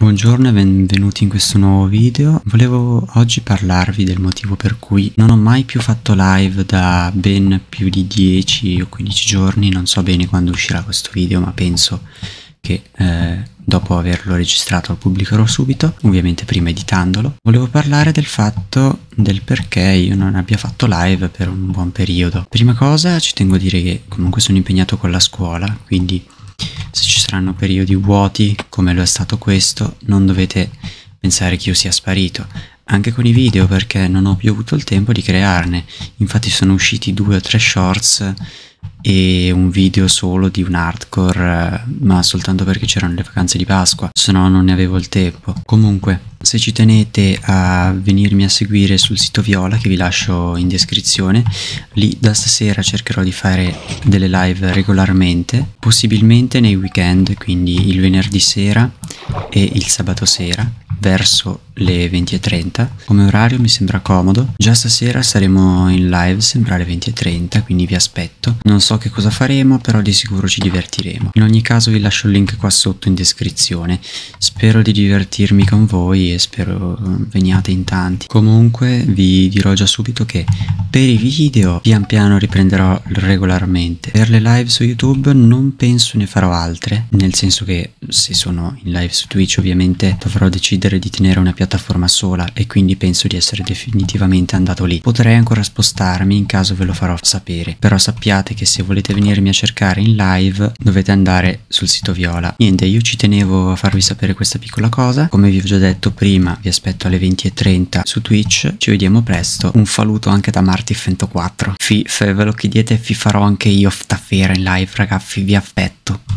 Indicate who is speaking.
Speaker 1: Buongiorno e benvenuti in questo nuovo video. Volevo oggi parlarvi del motivo per cui non ho mai più fatto live da ben più di 10 o 15 giorni, non so bene quando uscirà questo video ma penso che eh, dopo averlo registrato lo pubblicherò subito, ovviamente prima editandolo. Volevo parlare del fatto del perché io non abbia fatto live per un buon periodo. Prima cosa ci tengo a dire che comunque sono impegnato con la scuola, quindi saranno periodi vuoti, come lo è stato questo, non dovete pensare che io sia sparito, anche con i video perché non ho più avuto il tempo di crearne, infatti sono usciti due o tre shorts e un video solo di un hardcore, eh, ma soltanto perché c'erano le vacanze di Pasqua, se no non ne avevo il tempo. Comunque, se ci tenete a venirmi a seguire sul sito Viola, che vi lascio in descrizione, lì da stasera cercherò di fare delle live regolarmente, possibilmente nei weekend, quindi il venerdì sera e il sabato sera verso le 20.30 come orario mi sembra comodo già stasera saremo in live sembra alle 20.30 quindi vi aspetto non so che cosa faremo però di sicuro ci divertiremo in ogni caso vi lascio il link qua sotto in descrizione spero di divertirmi con voi e spero eh, veniate in tanti comunque vi dirò già subito che per i video pian piano riprenderò regolarmente per le live su youtube non penso ne farò altre nel senso che se sono in live su twitch ovviamente dovrò decidere di tenere una piattaforma sola e quindi penso di essere definitivamente andato lì potrei ancora spostarmi in caso ve lo farò sapere però sappiate che se volete venirmi a cercare in live dovete andare sul sito viola niente io ci tenevo a farvi sapere questa piccola cosa come vi ho già detto prima vi aspetto alle 20.30 su twitch ci vediamo presto un saluto anche da Marco farti 104. Fi, se ve lo chiedete, vi farò anche io stasera in live, ragazzi, vi aspetto.